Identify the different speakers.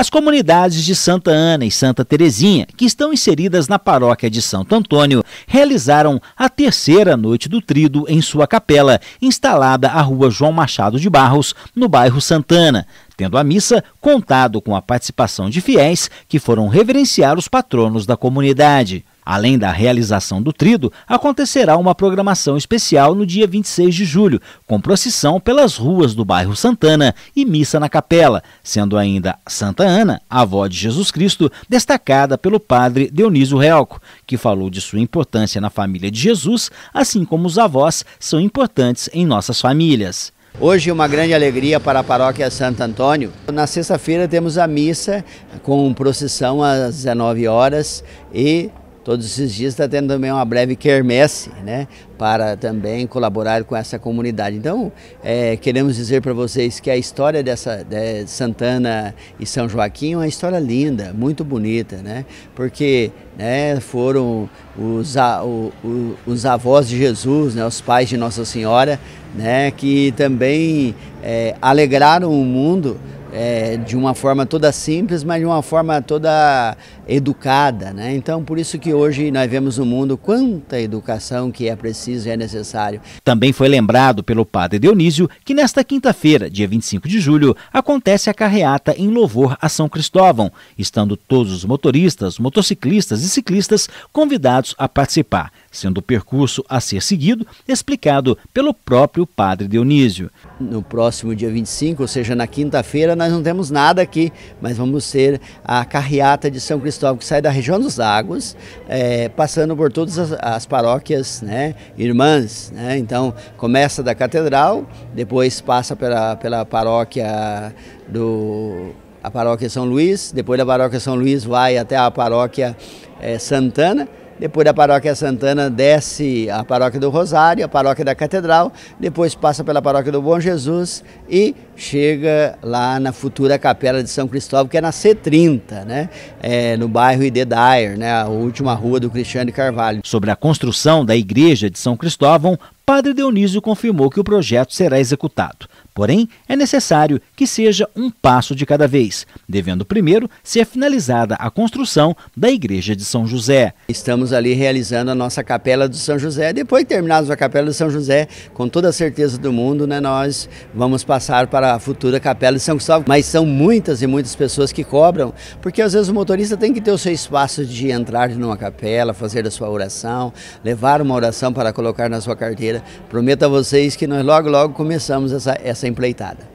Speaker 1: As comunidades de Santa Ana e Santa Terezinha, que estão inseridas na paróquia de Santo Antônio, realizaram a terceira noite do trido em sua capela, instalada à rua João Machado de Barros, no bairro Santana, tendo a missa contado com a participação de fiéis que foram reverenciar os patronos da comunidade. Além da realização do trido, acontecerá uma programação especial no dia 26 de julho, com procissão pelas ruas do bairro Santana e missa na capela, sendo ainda Santa Ana, avó de Jesus Cristo, destacada pelo padre Dionísio Relco, que falou de sua importância na família de Jesus, assim como os avós são importantes em nossas famílias. Hoje uma grande alegria para a paróquia Santo Antônio.
Speaker 2: Na sexta-feira temos a missa com procissão às 19 horas e Todos esses dias está tendo também uma breve quermesse, né? Para também colaborar com essa comunidade. Então, é, queremos dizer para vocês que a história dessa de Santana e São Joaquim é uma história linda, muito bonita, né? Porque né, foram os, a, o, o, os avós de Jesus, né, os pais de Nossa Senhora, né? Que também é, alegraram o mundo é, de uma forma toda simples, mas de uma forma toda educada. Né? Então, por isso que hoje nós vemos no
Speaker 1: mundo quanta educação que é preciso e é necessário. Também foi lembrado pelo padre Dionísio que nesta quinta-feira, dia 25 de julho, acontece a carreata em louvor a São Cristóvão, estando todos os motoristas, motociclistas e ciclistas convidados a participar, sendo o percurso a ser seguido explicado pelo próprio padre Dionísio. No próximo dia 25, ou seja, na quinta-feira, nós não temos nada aqui, mas
Speaker 2: vamos ser a carreata de São Cristóvão, que sai da região dos lagos, é, passando por todas as, as paróquias né, irmãs. Né? Então, começa da catedral, depois passa pela, pela paróquia do a paróquia São Luís, depois da paróquia São Luís vai até a paróquia é, Santana, depois da paróquia Santana desce a paróquia do Rosário, a paróquia da Catedral, depois passa pela paróquia do Bom Jesus e chega lá na futura capela de São Cristóvão, que é
Speaker 1: na C30, né? É, no bairro Ide Dyer, né? a última rua do Cristiano Carvalho. Sobre a construção da igreja de São Cristóvão, Padre Dionísio confirmou que o projeto será executado. Porém, é necessário que seja um passo de cada vez, devendo primeiro ser finalizada a construção da Igreja de São José. Estamos ali
Speaker 2: realizando a nossa Capela do São José. Depois de terminarmos a Capela do São José, com toda a certeza do mundo, né, nós vamos passar para a futura Capela de São Gustavo. Mas são muitas e muitas pessoas que cobram, porque às vezes o motorista tem que ter o seu espaço de entrar numa capela, fazer a sua oração, levar uma oração para colocar na sua carteira. Prometo a vocês que nós logo, logo começamos essa, essa essa empreitada.